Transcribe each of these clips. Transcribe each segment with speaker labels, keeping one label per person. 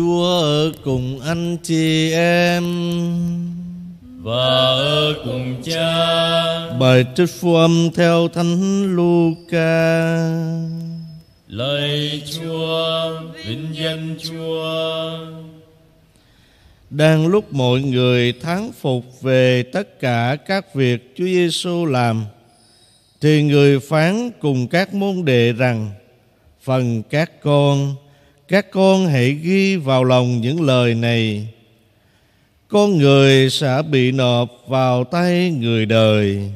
Speaker 1: Chúa ở cùng anh chị em và ở cùng Cha. Bài trích phu âm theo Thánh Luca. Lời Chúa, vinh danh Chúa. Đang lúc mọi người thán phục về tất cả các việc Chúa Giêsu làm, thì người phán cùng các môn đệ rằng: phần các con các con hãy ghi vào lòng những lời này con người sẽ bị nộp vào tay người đời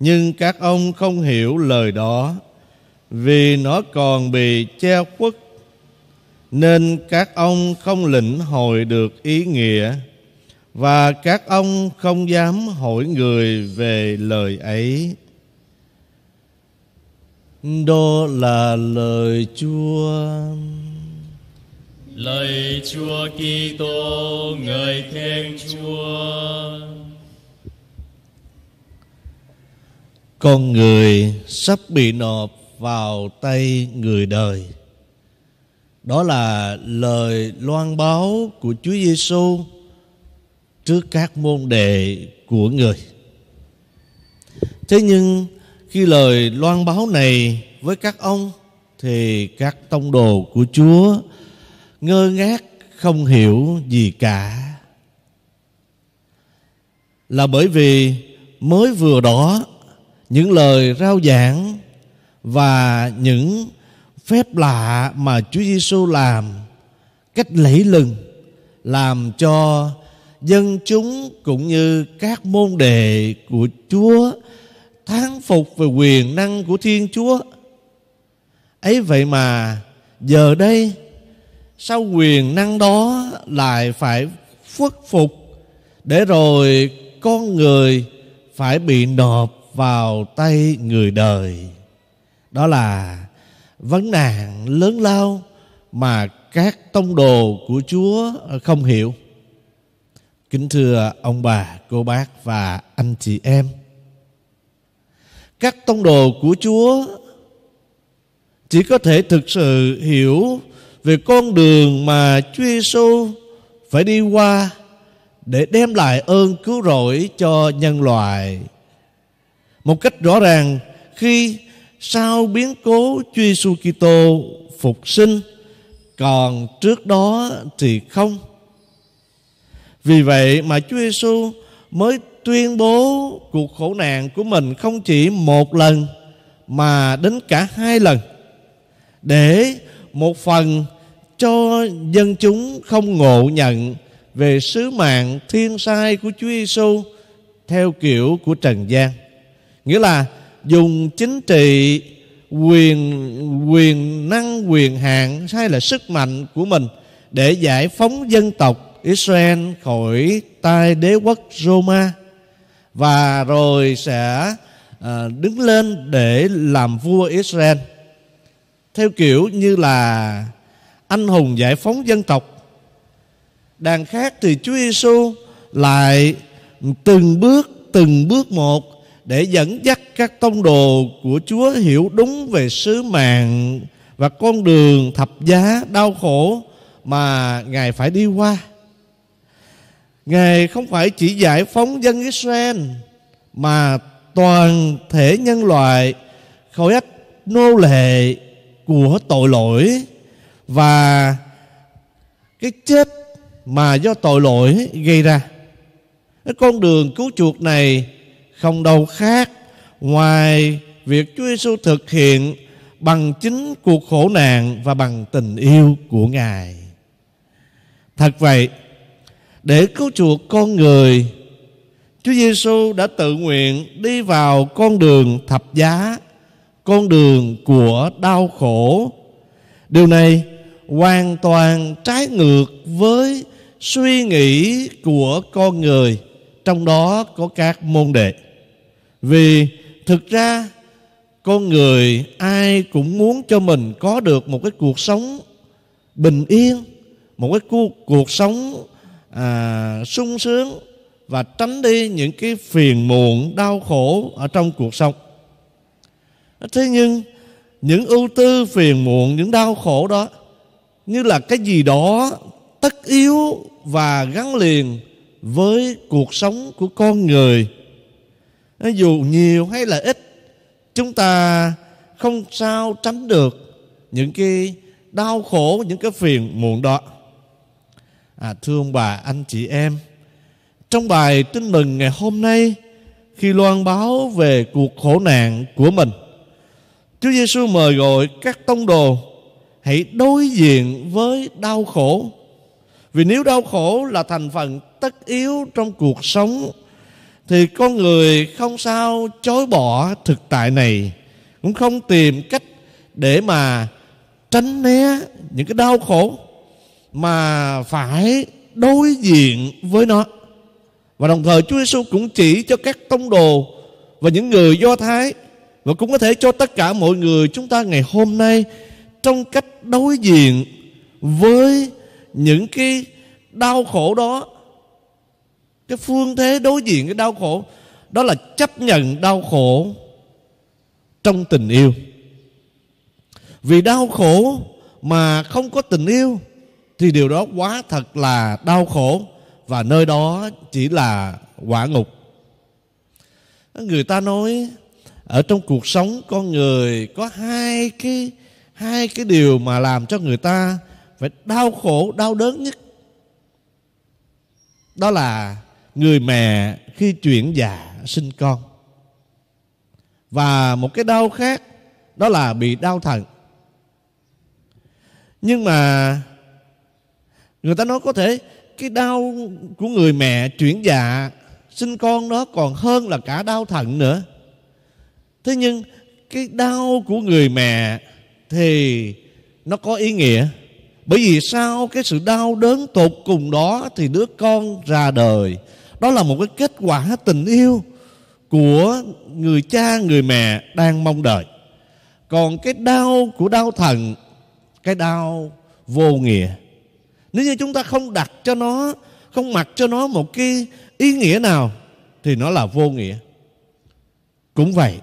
Speaker 1: nhưng các ông không hiểu lời đó vì nó còn bị che khuất nên các ông không lĩnh hội được ý nghĩa và các ông không dám hỏi người về lời ấy đó là lời chúa lạy Chúa Kitô người khen Chúa. Con người sắp bị nộp vào tay người đời. Đó là lời loan báo của Chúa Giêsu trước các môn đệ của người. Thế nhưng khi lời loan báo này với các ông thì các tông đồ của Chúa ngơ ngác không hiểu gì cả là bởi vì mới vừa đó những lời rao giảng và những phép lạ mà Chúa Giêsu làm cách lẫy lừng làm cho dân chúng cũng như các môn đệ của Chúa thán phục về quyền năng của Thiên Chúa ấy vậy mà giờ đây sao quyền năng đó lại phải khuất phục để rồi con người phải bị nộp vào tay người đời đó là vấn nạn lớn lao mà các tông đồ của chúa không hiểu kính thưa ông bà cô bác và anh chị em các tông đồ của chúa chỉ có thể thực sự hiểu về con đường mà Chúa Giêsu phải đi qua để đem lại ơn cứu rỗi cho nhân loại. Một cách rõ ràng, khi sau biến cố Chúa Giêsu Kitô phục sinh, còn trước đó thì không. Vì vậy mà Chúa Giêsu mới tuyên bố cuộc khổ nạn của mình không chỉ một lần mà đến cả hai lần để một phần cho dân chúng không ngộ nhận về sứ mạng thiên sai của Chúa Giêsu theo kiểu của trần gian nghĩa là dùng chính trị quyền quyền năng quyền hạn hay là sức mạnh của mình để giải phóng dân tộc Israel khỏi tay đế quốc Roma và rồi sẽ à, đứng lên để làm vua Israel theo kiểu như là anh hùng giải phóng dân tộc đàn khác thì Chúa Giêsu lại từng bước từng bước một để dẫn dắt các tông đồ của Chúa hiểu đúng về sứ mạng và con đường thập giá đau khổ mà Ngài phải đi qua. Ngài không phải chỉ giải phóng dân Israel mà toàn thể nhân loại khỏi ách nô lệ của tội lỗi và cái chết mà do tội lỗi gây ra cái con đường cứu chuộc này không đâu khác ngoài việc Chúa Giêsu thực hiện bằng chính cuộc khổ nạn và bằng tình yêu của Ngài. Thật vậy, để cứu chuộc con người, Chúa Giêsu đã tự nguyện đi vào con đường thập giá, con đường của đau khổ. Điều này hoàn toàn trái ngược với suy nghĩ của con người trong đó có các môn đệ vì thực ra con người ai cũng muốn cho mình có được một cái cuộc sống bình yên một cái cuộc, cuộc sống à, sung sướng và tránh đi những cái phiền muộn đau khổ ở trong cuộc sống thế nhưng những ưu tư phiền muộn những đau khổ đó như là cái gì đó tất yếu và gắn liền với cuộc sống của con người dù nhiều hay là ít chúng ta không sao tránh được những cái đau khổ những cái phiền muộn đó à, thưa ông bà anh chị em trong bài tin mừng ngày hôm nay khi loan báo về cuộc khổ nạn của mình Chúa Giêsu mời gọi các tông đồ hãy đối diện với đau khổ vì nếu đau khổ là thành phần tất yếu trong cuộc sống thì con người không sao chối bỏ thực tại này cũng không tìm cách để mà tránh né những cái đau khổ mà phải đối diện với nó và đồng thời Chúa Giêsu cũng chỉ cho các tông đồ và những người Do Thái và cũng có thể cho tất cả mọi người chúng ta ngày hôm nay trong cách đối diện với những cái đau khổ đó cái phương thế đối diện cái đau khổ đó là chấp nhận đau khổ trong tình yêu vì đau khổ mà không có tình yêu thì điều đó quá thật là đau khổ và nơi đó chỉ là quả ngục người ta nói ở trong cuộc sống con người có hai cái hai cái điều mà làm cho người ta phải đau khổ đau đớn nhất đó là người mẹ khi chuyển dạ sinh con và một cái đau khác đó là bị đau thận nhưng mà người ta nói có thể cái đau của người mẹ chuyển dạ sinh con đó còn hơn là cả đau thận nữa thế nhưng cái đau của người mẹ thì nó có ý nghĩa bởi vì sau cái sự đau đớn tột cùng đó thì đứa con ra đời đó là một cái kết quả tình yêu của người cha người mẹ đang mong đợi còn cái đau của đau thần cái đau vô nghĩa nếu như chúng ta không đặt cho nó không mặc cho nó một cái ý nghĩa nào thì nó là vô nghĩa cũng vậy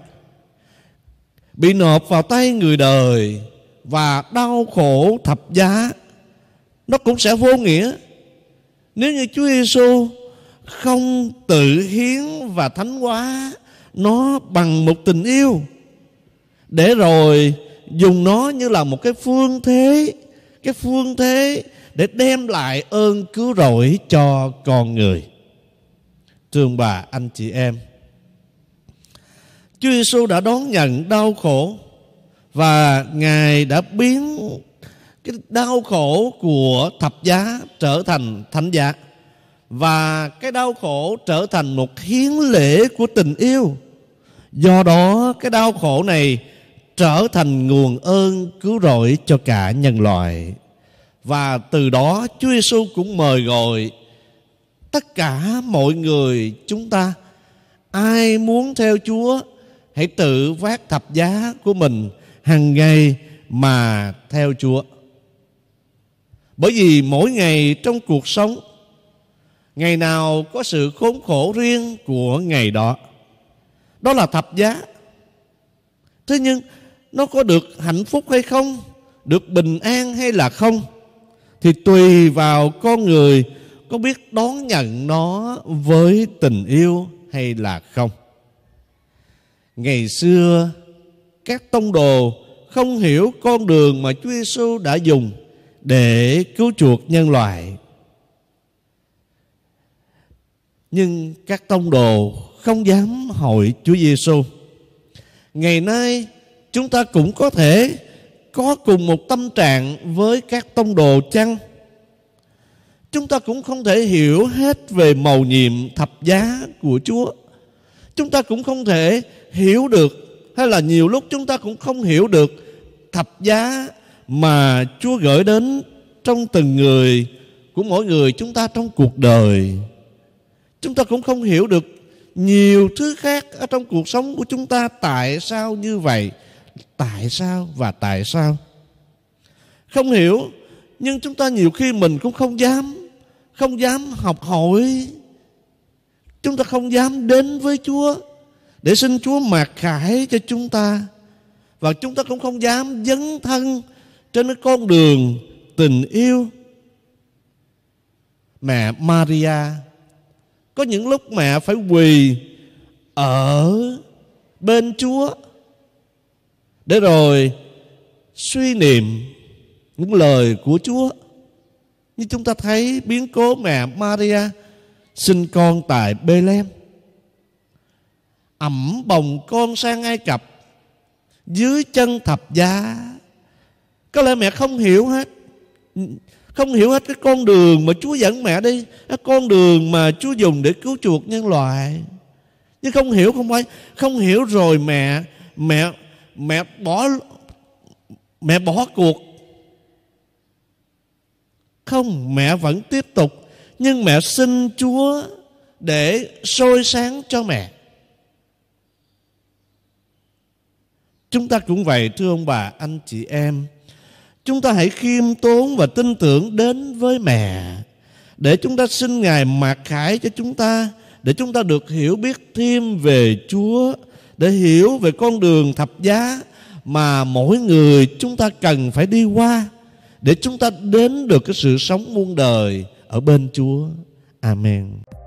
Speaker 1: bị nộp vào tay người đời và đau khổ thập giá nó cũng sẽ vô nghĩa nếu như Chúa Giêsu không tự hiến và thánh hóa nó bằng một tình yêu để rồi dùng nó như là một cái phương thế cái phương thế để đem lại ơn cứu rỗi cho con người thương bà anh chị em Chúa Giêsu đã đón nhận đau khổ và Ngài đã biến cái đau khổ của thập giá trở thành thánh giá và cái đau khổ trở thành một hiến lễ của tình yêu. Do đó cái đau khổ này trở thành nguồn ơn cứu rỗi cho cả nhân loại. Và từ đó Chúa Giêsu cũng mời gọi tất cả mọi người chúng ta ai muốn theo Chúa hãy tự vác thập giá của mình hàng ngày mà theo Chúa. Bởi vì mỗi ngày trong cuộc sống Ngày nào có sự khốn khổ riêng của ngày đó Đó là thập giá Thế nhưng nó có được hạnh phúc hay không Được bình an hay là không Thì tùy vào con người Có biết đón nhận nó với tình yêu hay là không Ngày xưa các tông đồ không hiểu con đường mà Chúa Giêsu đã dùng để cứu chuộc nhân loại. Nhưng các tông đồ không dám hỏi Chúa Giêsu. Ngày nay chúng ta cũng có thể có cùng một tâm trạng với các tông đồ chăng? Chúng ta cũng không thể hiểu hết về màu nhiệm thập giá của Chúa chúng ta cũng không thể hiểu được hay là nhiều lúc chúng ta cũng không hiểu được thập giá mà Chúa gửi đến trong từng người của mỗi người chúng ta trong cuộc đời. Chúng ta cũng không hiểu được nhiều thứ khác ở trong cuộc sống của chúng ta tại sao như vậy, tại sao và tại sao. Không hiểu nhưng chúng ta nhiều khi mình cũng không dám không dám học hỏi Chúng ta không dám đến với Chúa Để xin Chúa mặc khải cho chúng ta Và chúng ta cũng không dám dấn thân Trên cái con đường tình yêu Mẹ Maria Có những lúc mẹ phải quỳ Ở bên Chúa Để rồi suy niệm những lời của Chúa Như chúng ta thấy biến cố mẹ Maria sinh con tại Bethlehem ẩm bồng con sang Ai Cập dưới chân thập giá có lẽ mẹ không hiểu hết không hiểu hết cái con đường mà Chúa dẫn mẹ đi cái con đường mà Chúa dùng để cứu chuộc nhân loại nhưng không hiểu không phải không hiểu rồi mẹ mẹ mẹ bỏ mẹ bỏ cuộc không mẹ vẫn tiếp tục nhưng mẹ xin chúa để sôi sáng cho mẹ chúng ta cũng vậy thưa ông bà anh chị em chúng ta hãy khiêm tốn và tin tưởng đến với mẹ để chúng ta xin ngài mặc khải cho chúng ta để chúng ta được hiểu biết thêm về chúa để hiểu về con đường thập giá mà mỗi người chúng ta cần phải đi qua để chúng ta đến được cái sự sống muôn đời ở bên Chúa. Amen.